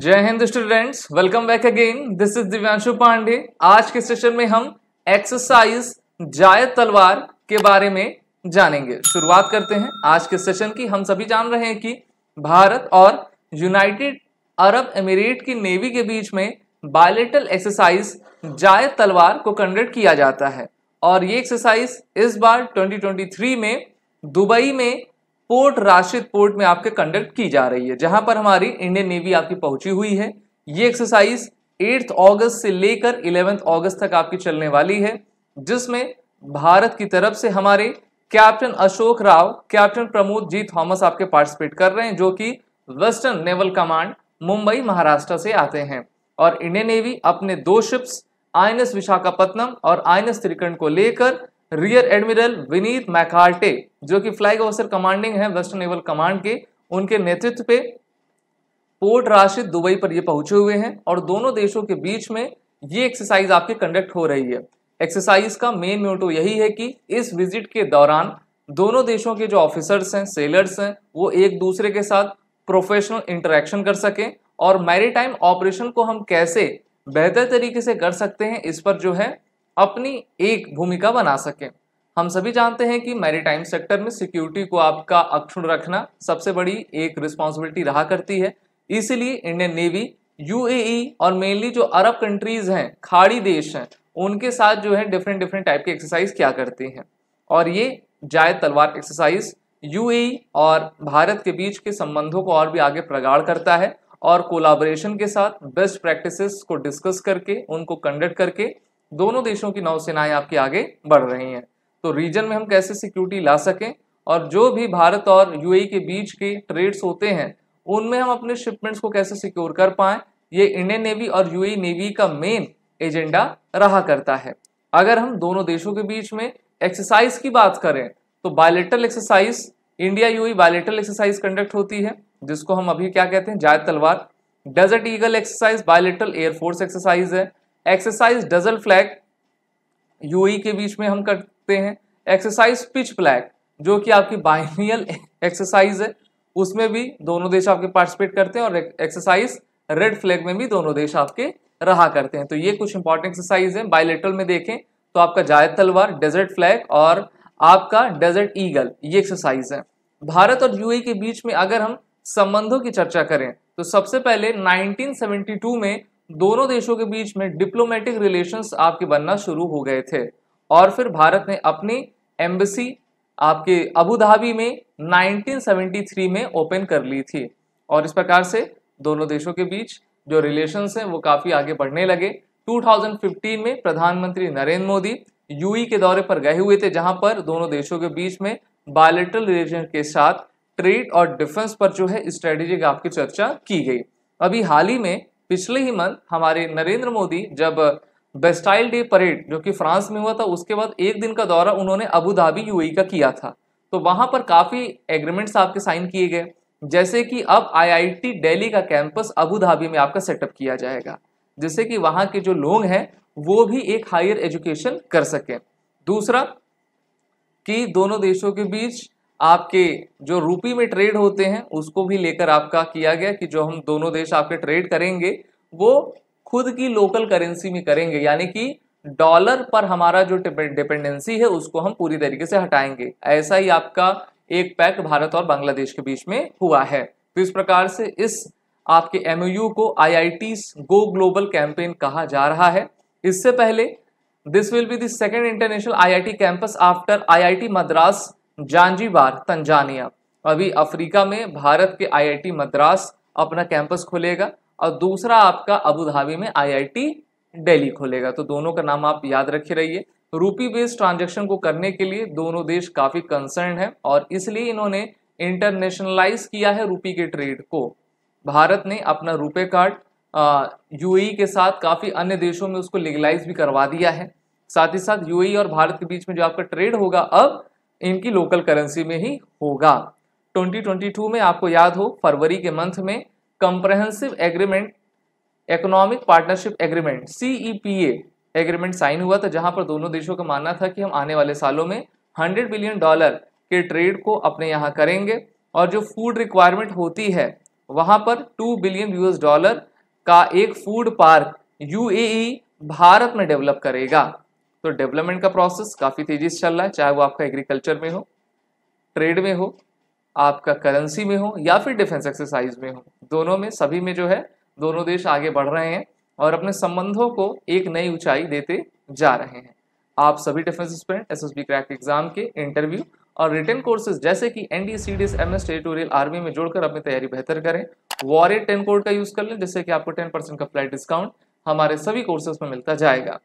जय Hind students welcome back again this is Divyanshu Pandey आज के सेशन में हम एक्सरसाइज जाय तलवार के बारे में जानेंगे शुरुआत करते हैं आज के सेशन की हम सभी जान रहे हैं कि भारत और यूनाइटेड अरब एमिरेट की नेवी के बीच में बायोलिटल एक्सरसाइज जाय तलवार को कंडक्ट किया जाता है और ये एक्सरसाइज इस बार 2023 में दुबई में पोर्ट राशिद पोर्ट में आपके कंडक्ट की जा रही है जहां पर हमारी इंडियन नेवी आपकी पहुंची हुई है ये एक्सरसाइज 8 अगस्त से लेकर 11 अगस्त तक आपकी चलने वाली है जिसमें भारत की तरफ से हमारे captain Ashok Rao captain Pramod G Thomas आपके पार्टिसिपेट कर रहे हैं जो कि western naval command Mumbai Maharashtra से आते हैं और इंडियन नेवी अपने दो शिप्स आईएनएस विशाखापत्तनम और आईएनएस त्रिकंड को लेकर रियर एडमिरल विनीत मैकार्टे जो कि फ्लैग ऑफिसर कमांडिंग है वेस्टर्न नेवल कमांड के उनके नेतृत्व पे पोर्ट राशिद दुबई पर ये पहुंचे हुए हैं और दोनों देशों के बीच में ये एक्सरसाइज आपकी कंडक्ट हो रही है एक्सरसाइज का मेन मोटो यही है कि इस विजिट के दौरान दोनों देशों के जो ऑफिसर्स हैं सेलर्स हैं वो एक दूसरे के साथ प्रोफेशनल इंटरेक्शन कर सकें और मैरीटाइम ऑपरेशन को हम कैसे बेहतर तरीके से कर सकते हैं इस पर जो है अपनी एक भूमिका बना सकें हम सभी जानते हैं कि मैरीटाइम सेक्टर में सिक्योरिटी को आपका अक्षुण रखना सबसे बड़ी एक रिस्पॉन्सिबिलिटी रहा करती है इसीलिए इंडियन नेवी यूएई और मेनली जो अरब कंट्रीज हैं खाड़ी देश हैं उनके साथ जो है डिफरेंट डिफरेंट टाइप की एक्सरसाइज क्या करती हैं और ये जाय तलवार एक्सरसाइज यूएई और भारत के बीच के संबंधों को और भी आगे प्रगाढ़ करता है और कोलाबोरेशन के साथ बेस्ट प्रैक्टिसेस को डिस्कस करके उनको कंडक्ट करके दोनों देशों की नौसेनाएं आपकी आगे बढ़ रही हैं तो रीजन में हम कैसे सिक्योरिटी ला सकें और जो भी भारत और यूएई e के बीच के ट्रेड्स होते हैं उनमें हम अपने शिपमेंट्स को कैसे सिक्योर कर पाए ये इंडियन नेवी और यूएई नेवी e का मेन एजेंडा रहा करता है अगर हम दोनों देशों के बीच में एक्सरसाइज की बात करें तो bilateral exercise India U bilateral exercise conduct होती है जिसको हम अभी क्या कहते हैं Zayed Talwar desert eagle exercise bilateral air force exercise है एक्सरसाइज डजल फ्लैग यूई के बीच में हम करते हैं एक्सरसाइज पिच फ्लैग जो कि आपकी बाइनियल एक्सरसाइज है उसमें भी दोनों देश आपके पार्टिसिपेट करते हैं और एक्सरसाइज रेड फ्लैग में भी दोनों देश आपके रहा करते हैं तो ये कुछ इंपॉर्टेंट एक्सरसाइज है बायोलेटरल में देखें तो आपका जायद तलवार डेजर्ट फ्लैग और आपका डेजर्ट ईगल ये एक्सरसाइज है भारत और यूएई e के बीच में अगर हम संबंधों की चर्चा करें तो सबसे पहले 1972 में दोनों देशों के बीच में डिप्लोमेटिक रिलेशंस आपके बनना शुरू हो गए थे और फिर भारत ने अपनी एम्बेसी आपके अबू धाबी में 1973 में ओपन कर ली थी और इस प्रकार से दोनों देशों के बीच जो रिलेशंस हैं वो काफ़ी आगे बढ़ने लगे 2015 में प्रधानमंत्री नरेंद्र मोदी यूई e के दौरे पर गए हुए थे जहां पर दोनों देशों के बीच में बायोलिट्रल रिलेशन के साथ ट्रेड और डिफेंस पर जो है स्ट्रेटेजी आपकी चर्चा की गई अभी हाल ही में पिछले ही मंथ हमारे नरेंद्र मोदी जब बेस्टाइल डे परेड जो कि फ्रांस में हुआ था उसके बाद एक दिन का दौरा उन्होंने अबू धाबी यूएई का किया था तो वहां पर काफी एग्रीमेंट्स आपके साइन किए गए जैसे कि अब आईआईटी दिल्ली का कैंपस अबू धाबी में आपका सेटअप किया जाएगा जिससे कि वहाँ के जो लोग हैं वो भी एक हायर एजुकेशन कर सकें दूसरा कि दोनों देशों के बीच आपके जो रूपी में ट्रेड होते हैं उसको भी लेकर आपका किया गया कि जो हम दोनों देश आपके ट्रेड करेंगे वो खुद की लोकल करेंसी में करेंगे यानी कि डॉलर पर हमारा जो डिपेंडेंसी है उसको हम पूरी तरीके से हटाएंगे ऐसा ही आपका एक पैक्ट भारत और बांग्लादेश के बीच में हुआ है तो इस प्रकार से इस आपके एमओयू को आई गो ग्लोबल कैंपेन कहा जा रहा है इससे पहले this will be the second international T campus after T Madras Zanzibar Tanzania अभी अफ्रीका में भारत के आईआईटी मद्रास अपना कैंपस खोलेगा और दूसरा आपका अबू धाबी में आईआईटी दिल्ली खोलेगा तो दोनों का नाम आप याद रखे रहिए रूपी बेस्ड ट्रांजेक्शन को करने के लिए दोनों देश काफ़ी कंसर्न है और इसलिए इन्होंने इंटरनेशनलाइज किया है रूपी के ट्रेड को भारत ने अपना रुपे कार्ड यूएई के साथ काफ़ी अन्य देशों में उसको लीगलाइज भी करवा दिया है साथ ही साथ यूएई और भारत के बीच में जो आपका ट्रेड होगा अब इनकी लोकल करेंसी में ही होगा 2022 में आपको याद हो फरवरी के मंथ में comprehensive agreement economic partnership agreement CEPA agreement sign हुआ था जहां पर दोनों देशों का मानना था कि हम आने वाले सालों में 100 बिलियन डॉलर के ट्रेड को अपने यहाँ करेंगे और जो फूड रिक्वायरमेंट होती है वहां पर 2 बिलियन यूएस डॉलर का एक फूड पार्क यूएई भारत में डेवलप करेगा तो डेवलपमेंट का प्रोसेस काफ़ी तेज़ी से चल रहा है चाहे वो आपका एग्रीकल्चर में हो ट्रेड में हो आपका करेंसी में हो या फिर डिफेंस एक्सरसाइज में हो दोनों में सभी में जो है दोनों देश आगे बढ़ रहे हैं और अपने संबंधों को एक नई ऊंचाई देते जा रहे हैं आप सभी defence student S S B crack exam के इंटरव्यू और रिटर्न कोर्सेज जैसे कि N D C D M S territorial army में जोड़कर अपनी तैयारी बेहतर करें वॉरियर टेन कोड का यूज़ कर लें जिससे कि आपको टेन परसेंट का फ्लाइट डिस्काउंट हमारे सभी कोर्सेज में मिलता जाएगा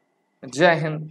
जय हिंद